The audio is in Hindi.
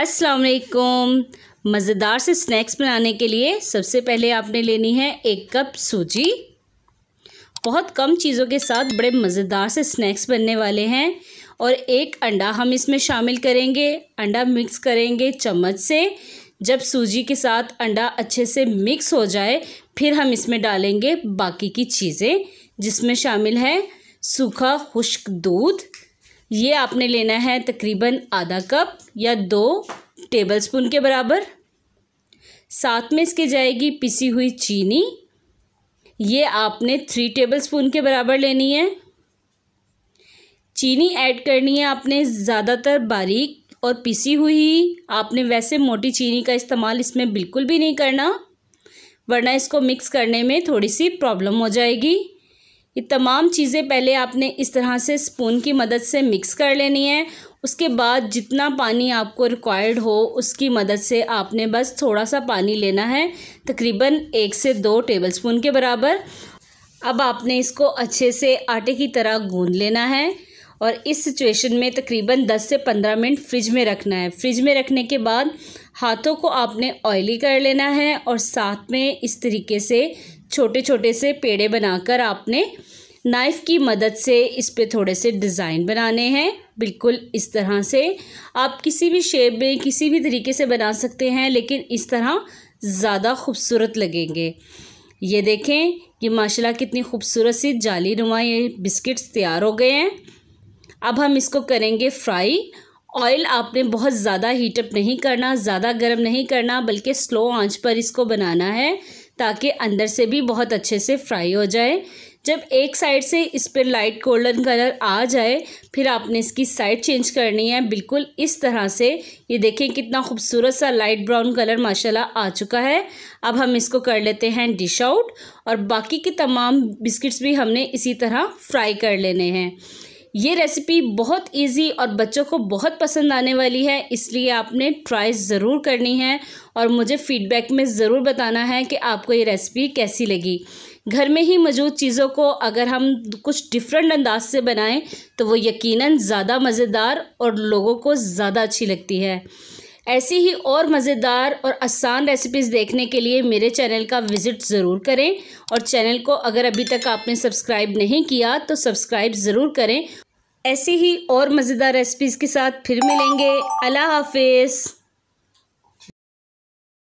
अस्सलाम वालेकुम मज़ेदार से स्नैक्स बनाने के लिए सबसे पहले आपने लेनी है एक कप सूजी बहुत कम चीज़ों के साथ बड़े मज़ेदार से स्नैक्स बनने वाले हैं और एक अंडा हम इसमें शामिल करेंगे अंडा मिक्स करेंगे चम्मच से जब सूजी के साथ अंडा अच्छे से मिक्स हो जाए फिर हम इसमें डालेंगे बाकी की चीज़ें जिसमें शामिल है सूखा खुश्क दूध ये आपने लेना है तकरीबन आधा कप या दो टेबलस्पून के बराबर साथ में इसके जाएगी पिसी हुई चीनी ये आपने थ्री टेबलस्पून के बराबर लेनी है चीनी ऐड करनी है आपने ज़्यादातर बारीक और पिसी हुई आपने वैसे मोटी चीनी का इस्तेमाल इसमें बिल्कुल भी नहीं करना वरना इसको मिक्स करने में थोड़ी सी प्रॉब्लम हो जाएगी ये तमाम चीज़ें पहले आपने इस तरह से स्पून की मदद से मिक्स कर लेनी है उसके बाद जितना पानी आपको रिक्वायर्ड हो उसकी मदद से आपने बस थोड़ा सा पानी लेना है तकरीबन एक से दो टेबलस्पून के बराबर अब आपने इसको अच्छे से आटे की तरह गूंद लेना है और इस सिचुएशन में तकरीबन 10 से 15 मिनट फ्रिज में रखना है फ्रिज में रखने के बाद हाथों को आपने ऑयली कर लेना है और साथ में इस तरीके से छोटे छोटे से पेड़े बनाकर आपने नाइफ़ की मदद से इस पर थोड़े से डिज़ाइन बनाने हैं बिल्कुल इस तरह से आप किसी भी शेप में किसी भी तरीके से बना सकते हैं लेकिन इस तरह ज़्यादा खूबसूरत लगेंगे ये देखें कि माशाल्लाह कितनी खूबसूरत सी जाली नुमा ये बिस्किट्स तैयार हो गए हैं अब हम इसको करेंगे फ्राई ऑयल आपने बहुत ज़्यादा हीटअप नहीं करना ज़्यादा गर्म नहीं करना बल्कि स्लो आँच पर इसको बनाना है ताकि अंदर से भी बहुत अच्छे से फ्राई हो जाए जब एक साइड से इस पर लाइट गोल्डन कलर आ जाए फिर आपने इसकी साइड चेंज करनी है बिल्कुल इस तरह से ये देखें कितना खूबसूरत सा लाइट ब्राउन कलर माशाल्लाह आ चुका है अब हम इसको कर लेते हैं डिश आउट और बाकी के तमाम बिस्किट्स भी हमने इसी तरह फ्राई कर लेने हैं ये रेसिपी बहुत इजी और बच्चों को बहुत पसंद आने वाली है इसलिए आपने ट्राई ज़रूर करनी है और मुझे फ़ीडबैक में ज़रूर बताना है कि आपको ये रेसिपी कैसी लगी घर में ही मौजूद चीज़ों को अगर हम कुछ डिफरेंट अंदाज से बनाएं तो वो यकीनन ज़्यादा मज़ेदार और लोगों को ज़्यादा अच्छी लगती है ऐसी ही और मज़ेदार और आसान रेसिपीज़ देखने के लिए मेरे चैनल का विज़िट ज़रूर करें और चैनल को अगर अभी तक आपने सब्सक्राइब नहीं किया तो सब्सक्राइब ज़रूर करें ऐसी ही और मज़ेदार रेसिपीज़ के साथ फिर मिलेंगे अल्लाह हाफिज़